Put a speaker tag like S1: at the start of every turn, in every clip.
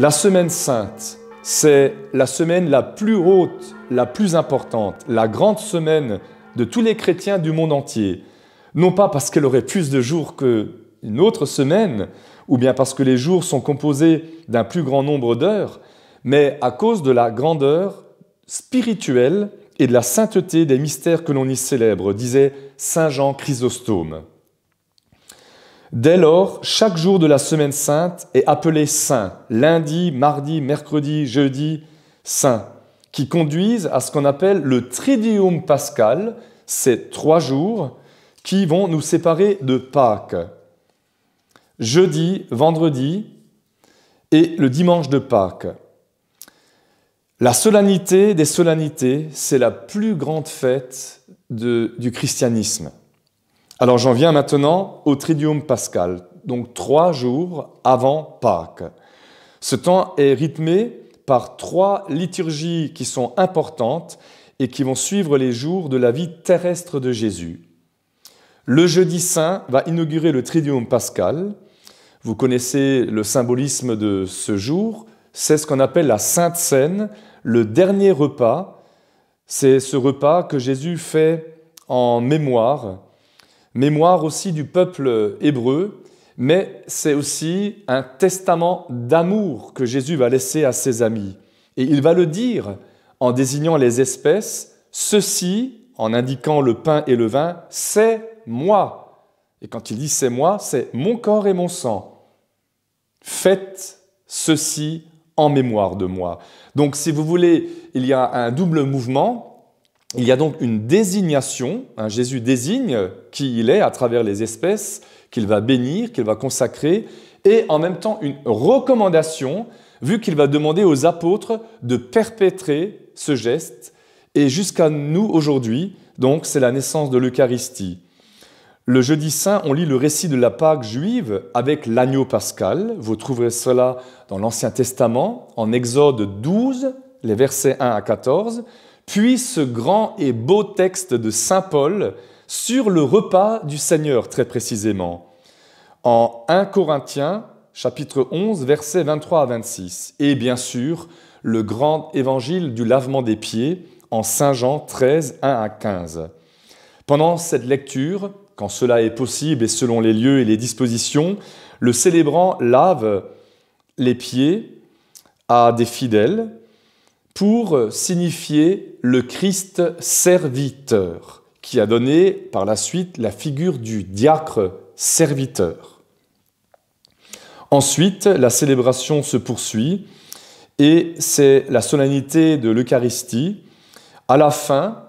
S1: La semaine sainte, c'est la semaine la plus haute, la plus importante, la grande semaine de tous les chrétiens du monde entier. Non pas parce qu'elle aurait plus de jours qu'une autre semaine, ou bien parce que les jours sont composés d'un plus grand nombre d'heures, mais à cause de la grandeur spirituelle et de la sainteté des mystères que l'on y célèbre, disait Saint Jean Chrysostome. Dès lors, chaque jour de la semaine sainte est appelé saint, lundi, mardi, mercredi, jeudi, saint, qui conduisent à ce qu'on appelle le Tridium pascal, ces trois jours qui vont nous séparer de Pâques. Jeudi, vendredi et le dimanche de Pâques. La solennité des solennités, c'est la plus grande fête du christianisme. Alors j'en viens maintenant au Tridium pascal, donc trois jours avant Pâques. Ce temps est rythmé par trois liturgies qui sont importantes et qui vont suivre les jours de la vie terrestre de Jésus. Le jeudi saint va inaugurer le Tridium pascal. Vous connaissez le symbolisme de ce jour. C'est ce qu'on appelle la Sainte Seine, le dernier repas. C'est ce repas que Jésus fait en mémoire mémoire aussi du peuple hébreu, mais c'est aussi un testament d'amour que Jésus va laisser à ses amis. Et il va le dire en désignant les espèces, ceci, en indiquant le pain et le vin, c'est moi. Et quand il dit c'est moi, c'est mon corps et mon sang. Faites ceci en mémoire de moi. Donc si vous voulez, il y a un double mouvement il y a donc une désignation, Jésus désigne qui il est à travers les espèces qu'il va bénir, qu'il va consacrer, et en même temps une recommandation, vu qu'il va demander aux apôtres de perpétrer ce geste, et jusqu'à nous aujourd'hui, donc c'est la naissance de l'Eucharistie. Le jeudi saint, on lit le récit de la Pâque juive avec l'agneau pascal. Vous trouverez cela dans l'Ancien Testament, en Exode 12, les versets 1 à 14 puis ce grand et beau texte de Saint Paul sur le repas du Seigneur très précisément, en 1 Corinthiens chapitre 11 versets 23 à 26, et bien sûr le grand évangile du lavement des pieds en Saint Jean 13 1 à 15. Pendant cette lecture, quand cela est possible et selon les lieux et les dispositions, le célébrant lave les pieds à des fidèles pour signifier le Christ serviteur, qui a donné par la suite la figure du diacre serviteur. Ensuite, la célébration se poursuit et c'est la solennité de l'Eucharistie. À la fin,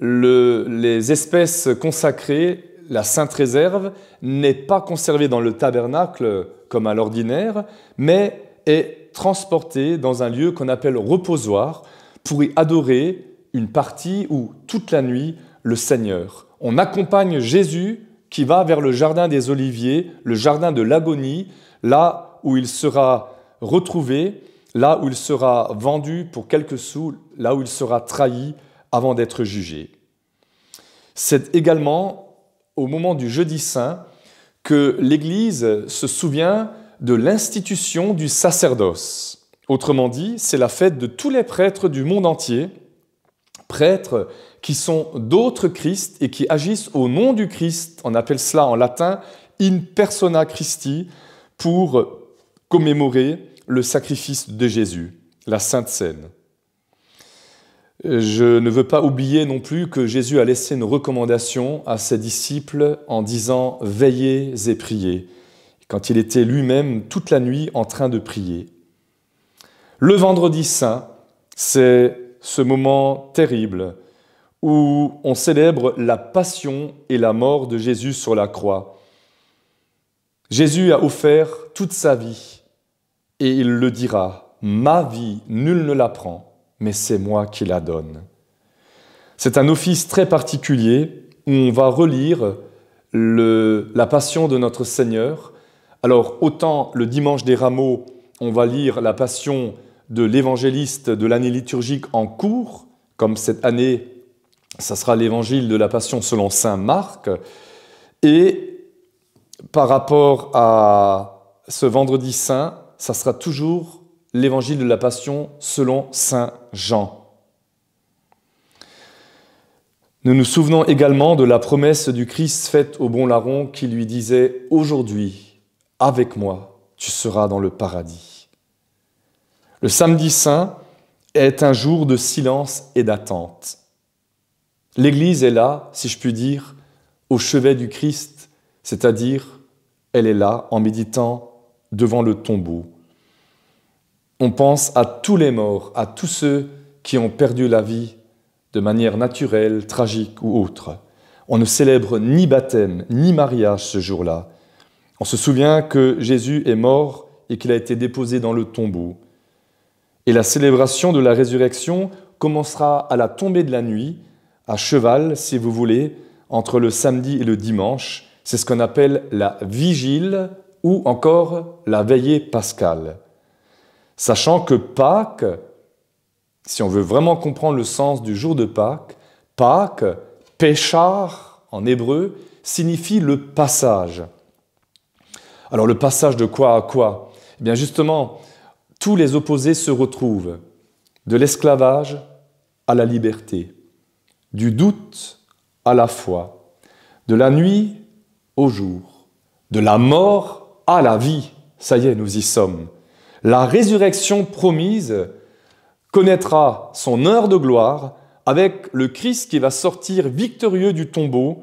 S1: les espèces consacrées, la sainte réserve, n'est pas conservée dans le tabernacle comme à l'ordinaire, mais est transporté dans un lieu qu'on appelle reposoir pour y adorer une partie ou toute la nuit le Seigneur. On accompagne Jésus qui va vers le jardin des Oliviers, le jardin de l'agonie, là où il sera retrouvé, là où il sera vendu pour quelques sous, là où il sera trahi avant d'être jugé. C'est également au moment du jeudi saint que l'Église se souvient de l'institution du sacerdoce. Autrement dit, c'est la fête de tous les prêtres du monde entier, prêtres qui sont d'autres Christ et qui agissent au nom du Christ, on appelle cela en latin in persona Christi, pour commémorer le sacrifice de Jésus, la Sainte Seine. Je ne veux pas oublier non plus que Jésus a laissé une recommandation à ses disciples en disant ⁇ Veillez et priez ⁇ quand il était lui-même toute la nuit en train de prier. Le vendredi saint, c'est ce moment terrible où on célèbre la passion et la mort de Jésus sur la croix. Jésus a offert toute sa vie et il le dira, ma vie, nul ne la prend, mais c'est moi qui la donne. C'est un office très particulier où on va relire la passion de notre Seigneur alors autant le dimanche des rameaux, on va lire la passion de l'évangéliste de l'année liturgique en cours, comme cette année, ça sera l'évangile de la passion selon Saint Marc, et par rapport à ce vendredi saint, ça sera toujours l'évangile de la passion selon Saint Jean. Nous nous souvenons également de la promesse du Christ faite au bon larron qui lui disait Aujourd'hui, avec moi, tu seras dans le paradis. Le samedi saint est un jour de silence et d'attente. L'Église est là, si je puis dire, au chevet du Christ, c'est-à-dire elle est là en méditant devant le tombeau. On pense à tous les morts, à tous ceux qui ont perdu la vie de manière naturelle, tragique ou autre. On ne célèbre ni baptême, ni mariage ce jour-là. On se souvient que Jésus est mort et qu'il a été déposé dans le tombeau. Et la célébration de la résurrection commencera à la tombée de la nuit, à cheval, si vous voulez, entre le samedi et le dimanche. C'est ce qu'on appelle la vigile ou encore la veillée pascale. Sachant que Pâques, si on veut vraiment comprendre le sens du jour de Pâques, Pâques, péchar en hébreu, signifie le passage. Alors le passage de quoi à quoi Eh bien justement, tous les opposés se retrouvent, de l'esclavage à la liberté, du doute à la foi, de la nuit au jour, de la mort à la vie. Ça y est, nous y sommes. La résurrection promise connaîtra son heure de gloire avec le Christ qui va sortir victorieux du tombeau.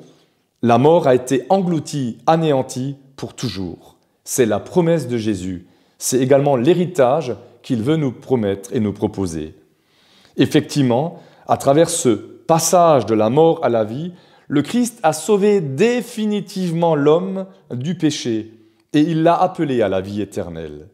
S1: La mort a été engloutie, anéantie pour toujours. C'est la promesse de Jésus. C'est également l'héritage qu'il veut nous promettre et nous proposer. Effectivement, à travers ce passage de la mort à la vie, le Christ a sauvé définitivement l'homme du péché et il l'a appelé à la vie éternelle.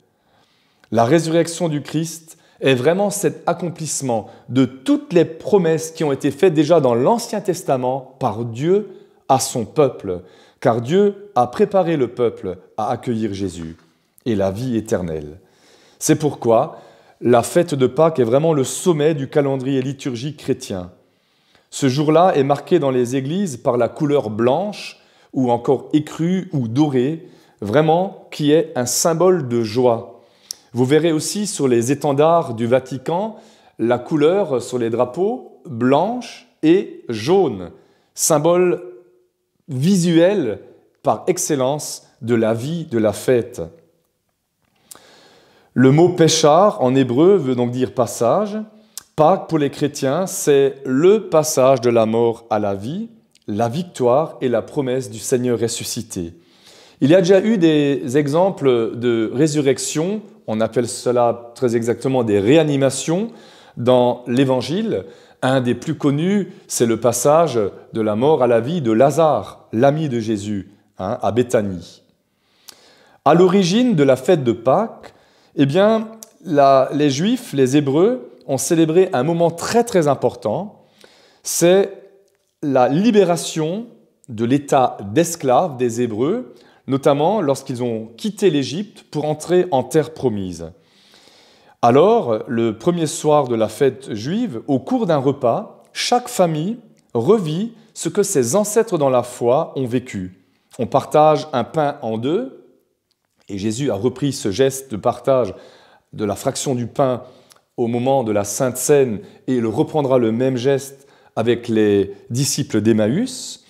S1: La résurrection du Christ est vraiment cet accomplissement de toutes les promesses qui ont été faites déjà dans l'Ancien Testament par Dieu à son peuple, car Dieu a préparé le peuple à accueillir Jésus et la vie éternelle. C'est pourquoi la fête de Pâques est vraiment le sommet du calendrier liturgique chrétien. Ce jour-là est marqué dans les églises par la couleur blanche ou encore écrue ou dorée, vraiment qui est un symbole de joie. Vous verrez aussi sur les étendards du Vatican la couleur sur les drapeaux blanche et jaune, symbole visuel par excellence de la vie, de la fête. Le mot péchar en hébreu veut donc dire passage. Pâques pour les chrétiens, c'est le passage de la mort à la vie, la victoire et la promesse du Seigneur ressuscité. Il y a déjà eu des exemples de résurrection, on appelle cela très exactement des réanimations dans l'Évangile, un des plus connus, c'est le passage de la mort à la vie de Lazare, l'ami de Jésus, hein, à Béthanie. À l'origine de la fête de Pâques, eh bien, les Juifs, les Hébreux, ont célébré un moment très très important. C'est la libération de l'état d'esclaves des Hébreux, notamment lorsqu'ils ont quitté l'Égypte pour entrer en terre promise. Alors, le premier soir de la fête juive, au cours d'un repas, chaque famille revit ce que ses ancêtres dans la foi ont vécu. On partage un pain en deux, et Jésus a repris ce geste de partage de la fraction du pain au moment de la Sainte Seine, et il reprendra le même geste avec les disciples d'Emmaüs.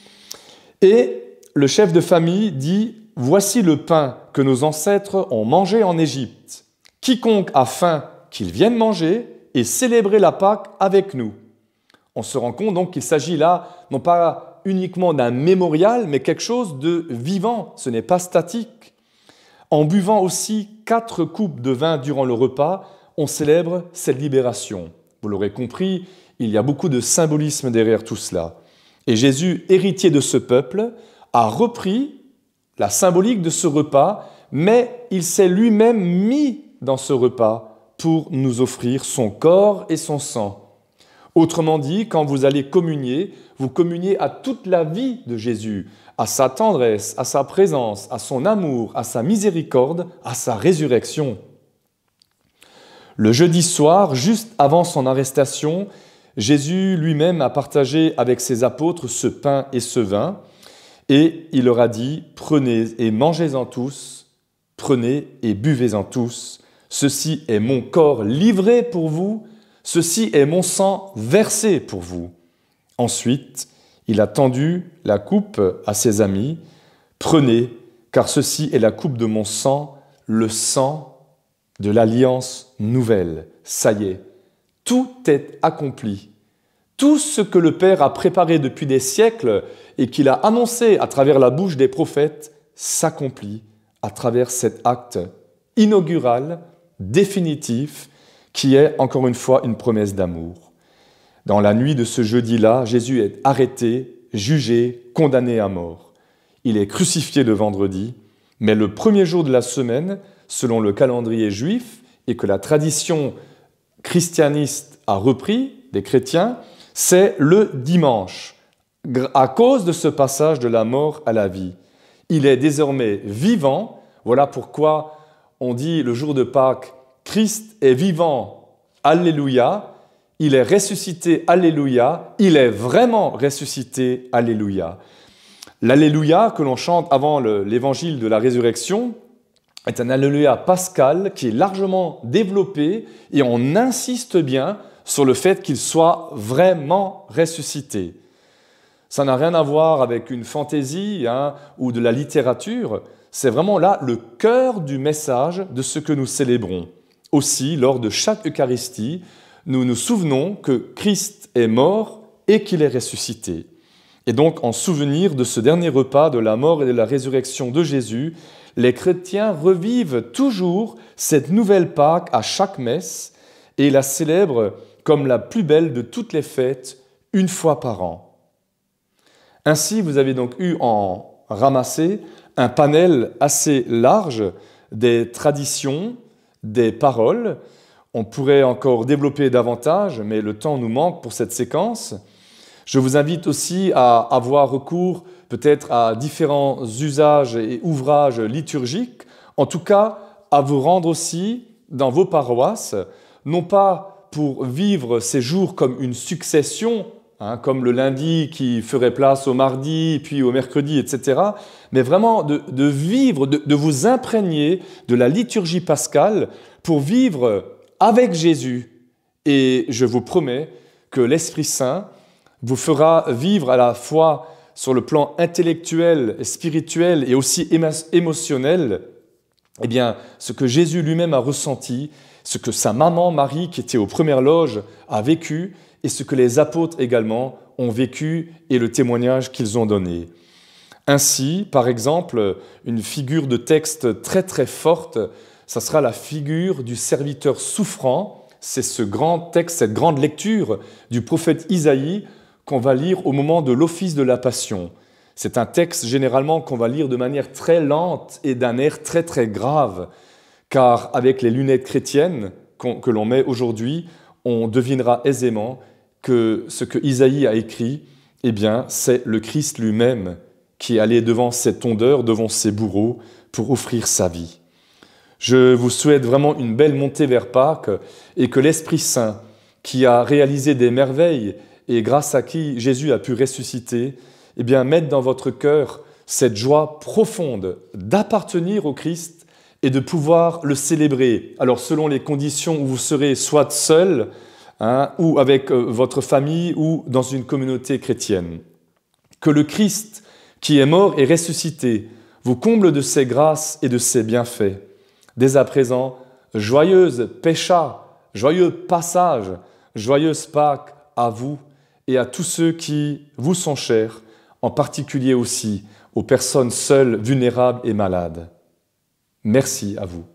S1: Et le chef de famille dit, Voici le pain que nos ancêtres ont mangé en Égypte. Quiconque a faim, qu'il vienne manger et célébrer la Pâque avec nous. On se rend compte donc qu'il s'agit là non pas uniquement d'un mémorial, mais quelque chose de vivant, ce n'est pas statique. En buvant aussi quatre coupes de vin durant le repas, on célèbre cette libération. Vous l'aurez compris, il y a beaucoup de symbolisme derrière tout cela. Et Jésus, héritier de ce peuple, a repris la symbolique de ce repas, mais il s'est lui-même mis dans ce repas pour nous offrir son corps et son sang. Autrement dit, quand vous allez communier, vous communiez à toute la vie de Jésus, à sa tendresse, à sa présence, à son amour, à sa miséricorde, à sa résurrection. Le jeudi soir, juste avant son arrestation, Jésus lui-même a partagé avec ses apôtres ce pain et ce vin, et il leur a dit, prenez et mangez-en tous, prenez et buvez-en tous, Ceci est mon corps livré pour vous, ceci est mon sang versé pour vous. Ensuite, il a tendu la coupe à ses amis. Prenez, car ceci est la coupe de mon sang, le sang de l'alliance nouvelle. Ça y est, tout est accompli. Tout ce que le Père a préparé depuis des siècles et qu'il a annoncé à travers la bouche des prophètes s'accomplit à travers cet acte inaugural définitif qui est, encore une fois, une promesse d'amour. Dans la nuit de ce jeudi-là, Jésus est arrêté, jugé, condamné à mort. Il est crucifié le vendredi, mais le premier jour de la semaine, selon le calendrier juif, et que la tradition christianiste a repris des chrétiens, c'est le dimanche, à cause de ce passage de la mort à la vie. Il est désormais vivant, voilà pourquoi on dit le jour de Pâques, Christ est vivant, Alléluia, il est ressuscité, Alléluia, il est vraiment ressuscité, Alléluia. L'Alléluia que l'on chante avant l'évangile de la résurrection est un Alléluia pascal qui est largement développé et on insiste bien sur le fait qu'il soit vraiment ressuscité. Ça n'a rien à voir avec une fantaisie hein, ou de la littérature, c'est vraiment là le cœur du message de ce que nous célébrons. Aussi, lors de chaque Eucharistie, nous nous souvenons que Christ est mort et qu'il est ressuscité. Et donc, en souvenir de ce dernier repas de la mort et de la résurrection de Jésus, les chrétiens revivent toujours cette nouvelle Pâque à chaque messe et la célèbrent comme la plus belle de toutes les fêtes, une fois par an. Ainsi, vous avez donc eu en ramassé un panel assez large des traditions, des paroles. On pourrait encore développer davantage, mais le temps nous manque pour cette séquence. Je vous invite aussi à avoir recours peut-être à différents usages et ouvrages liturgiques, en tout cas à vous rendre aussi dans vos paroisses, non pas pour vivre ces jours comme une succession Hein, comme le lundi qui ferait place au mardi, puis au mercredi, etc. Mais vraiment de, vivre, de, vous imprégner de la liturgie pascale pour vivre avec Jésus. Et je vous promets que l'Esprit Saint vous fera vivre à la fois sur le plan intellectuel, spirituel et aussi émotionnel, eh bien, ce que Jésus lui-même a ressenti ce que sa maman Marie, qui était aux premières loges, a vécu, et ce que les apôtres également ont vécu et le témoignage qu'ils ont donné. Ainsi, par exemple, une figure de texte très très forte, ça sera la figure du serviteur souffrant. C'est ce grand texte, cette grande lecture du prophète Isaïe qu'on va lire au moment de l'office de la Passion. C'est un texte généralement qu'on va lire de manière très lente et d'un air très très grave. Car avec les lunettes chrétiennes que l'on met aujourd'hui, on devinera aisément que ce que Isaïe a écrit, eh bien, c'est le Christ lui-même qui est allé devant cette tondeur, devant ses bourreaux, pour offrir sa vie. Je vous souhaite vraiment une belle montée vers Pâques et que l'Esprit Saint, qui a réalisé des merveilles et grâce à qui Jésus a pu ressusciter, eh bien, mette dans votre cœur cette joie profonde d'appartenir au Christ et de pouvoir le célébrer. Alors selon les conditions où vous serez soit seul, hein, ou avec euh, votre famille, ou dans une communauté chrétienne. Que le Christ, qui est mort et ressuscité, vous comble de ses grâces et de ses bienfaits. Dès à présent, joyeuse pécha, joyeux passage, joyeuse Pâques à vous et à tous ceux qui vous sont chers, en particulier aussi aux personnes seules, vulnérables et malades. Merci à vous.